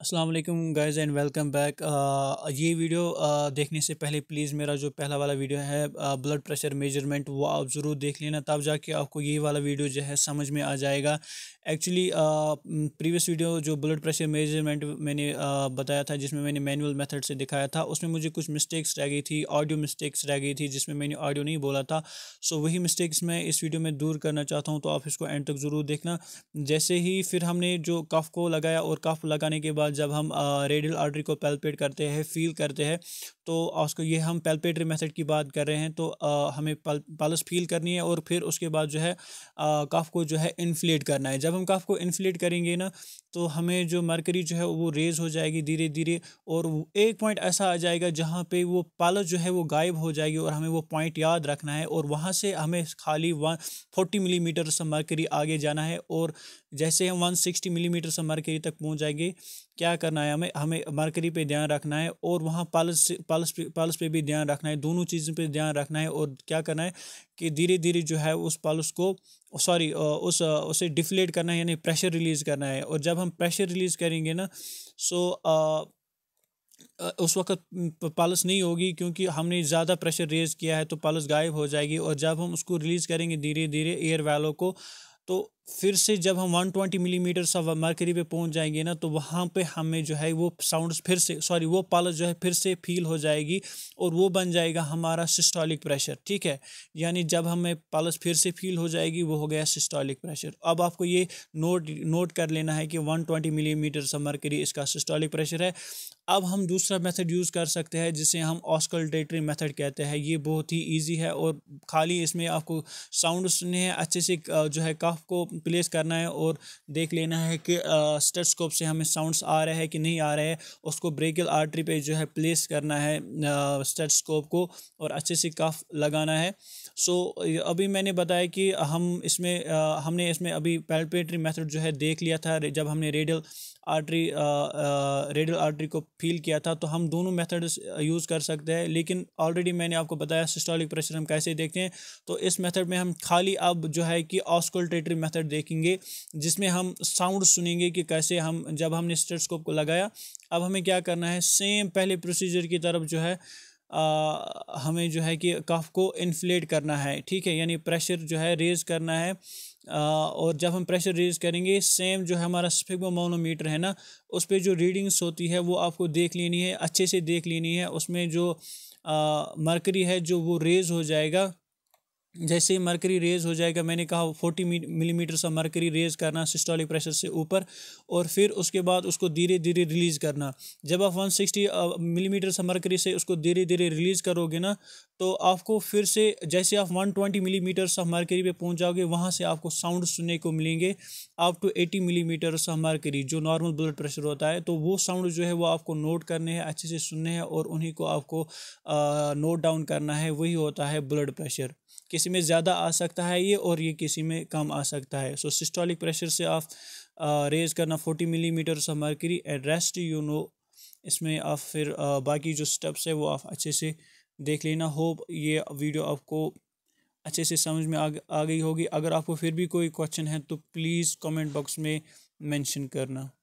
Aslam guys and welcome back ये video uh, देखने से पहले प्लीज़ मेरा जो पहला वाला वीडियो है ब्लड प्रेशर मेजरमेंट वो आप ज़रूर देख लेना तब जाके आपको ये वाला वीडियो जो है समझ में आ जाएगा एक्चुअली प्रीवियस वीडियो जो ब्लड प्रेशर मेजरमेंट मैंने uh, बताया था जिसमें मैंने मैनुअल मेथड से दिखाया था उसमें मुझे कुछ मिस्टेक्स रह गई थी ऑडियो मिस्टेक्स रह गई थी जिसमें मैंने ऑडियो नहीं बोला था सो so, वही मिस्टेक्स मैं इस वीडियो में दूर करना चाहता हूँ तो आप इसको एंड तक ज़रूर देखना जैसे ही फिर हमने जो कफ को लगाया और कफ लगाने के बाद जब हम रेडियल आर्टरी को पेल्पेट करते हैं फील करते हैं तो उसको ये हम पेल्पेटरी मेथड की बात कर रहे हैं तो हमें पल, पल्स फील करनी है और फिर उसके बाद जो है कफ को जो है इन्फ्लेट करना है जब हम कफ को इन्फ्लेट करेंगे ना तो हमें जो मरकरी जो है वो रेज़ हो जाएगी धीरे धीरे और एक पॉइंट ऐसा आ जाएगा जहाँ पे वो पल्स जो है वो गायब हो जाएगी और हमें वो पॉइंट याद रखना है और वहाँ से हमें खाली वन फोर्टी मिलीमीटर से मरकरी आगे जाना है और जैसे हम वन सिक्सटी मिलीमीटर से मरकरी तक पहुँच जाएंगे क्या करना है हमें हमें मरकरी पे ध्यान रखना है और वहाँ पालस पालस पे पालस पे भी ध्यान रखना है दोनों चीज़ों पे ध्यान रखना है और क्या करना है कि धीरे धीरे जो है उस पालस को सॉरी उस उसे डिफ्लेट करना है यानी प्रेशर रिलीज़ करना है और जब हम प्रेशर रिलीज़ करेंगे ना सो आ, उस वक्त पालस नहीं होगी क्योंकि हमने ज़्यादा प्रेशर रेज किया है तो पालस गायब हो जाएगी और जब हम उसको रिलीज़ करेंगे धीरे धीरे एयर वैलो को तो फिर से जब हम 120 ट्वेंटी मिलीमीटर्स ऑफ मरकरी पे पहुंच जाएंगे ना तो वहाँ पे हमें जो है वो साउंड्स फिर से सॉरी वो पालस जो है फिर से फील हो जाएगी और वो बन जाएगा हमारा सिस्टॉलिक प्रेशर ठीक है यानी जब हमें पालस फिर से फील हो जाएगी वो हो गया सिस्टॉलिक प्रेशर अब आपको ये नोट नोट कर लेना है कि one twenty millimetres of mercury इसका सिस्टॉलिक प्रेशर है अब हम दूसरा मेथड यूज़ कर सकते हैं जिसे हम ऑस्कल्टेटरी मेथड कहते हैं ये बहुत ही ईजी है और खाली इसमें आपको साउंड सुनने हैं अच्छे से जो है कफ को प्लेस करना है और देख लेना है कि स्टेटस्कोप से हमें साउंड्स आ रहे हैं कि नहीं आ रहे हैं उसको ब्रेकल आर्टरी पे जो है प्लेस करना है स्टेटस्कोप को और अच्छे से कफ लगाना है सो so, अभी मैंने बताया कि हम इसमें आ, हमने इसमें अभी पैल्पेटरी मेथड जो है देख लिया था जब हमने रेडियल आर्टरी रेडियल आर्टरी को फील किया था तो हम दोनों मेथड्स यूज़ कर सकते हैं लेकिन ऑलरेडी मैंने आपको बताया सिस्टोलिक प्रेशर हम कैसे देखते हैं तो इस मेथड में हम खाली अब जो है कि ऑस्कोल्टेटरी मेथड देखेंगे जिसमें हम साउंड सुनेंगे कि कैसे हम जब हमने स्टेटस्कोप को लगाया अब हमें क्या करना है सेम पहले प्रोसीजर की तरफ जो है आ, हमें जो है कि कफ को इन्फ्लेट करना है ठीक है यानी प्रेशर जो है रेज़ करना है आ, और जब हम प्रेशर रेज़ करेंगे सेम जो है हमारा मोनोमीटर है ना उस पर जो रीडिंग्स होती है वो आपको देख लेनी है अच्छे से देख लेनी है उसमें जो मरकरी है जो वो रेज़ हो जाएगा जैसे मरकरी रेज हो जाएगा मैंने कहा फोर्टी मिलीमीटर mm सा मरकरी रेज करना सिस्टोलिक प्रेशर से ऊपर और फिर उसके बाद उसको धीरे धीरे रिलीज़ करना जब आप वन सिक्सटी मिलीमीटर सा मरकरी से उसको धीरे धीरे रिलीज़ करोगे ना तो आपको फिर से जैसे आप वन ट्वेंटी मिलीमीटर सा मरकरी पे पहुंच जाओगे वहाँ से आपको साउंड सुनने को मिलेंगे अप टू एटी मिलीमीटर सा मरकरी जो नॉर्मल ब्लड प्रेशर होता है तो वो साउंड जो है वो आपको नोट करने हैं अच्छे से सुनने हैं और उन्हीं को आपको नोट डाउन करना है वही होता है ब्लड प्रेशर किसी में ज़्यादा आ सकता है ये और ये किसी में कम आ सकता है सो सिस्टोलिक प्रेशर से आप रेज करना forty millimetre of mercury and rest you know इसमें आप फिर आ, बाकी जो स्टेप्स है वो आप अच्छे से देख लेना होप ये वीडियो आपको अच्छे से समझ में आ, गई होगी अगर आपको फिर भी कोई क्वेश्चन है तो प्लीज़ कमेंट बॉक्स में मेंशन करना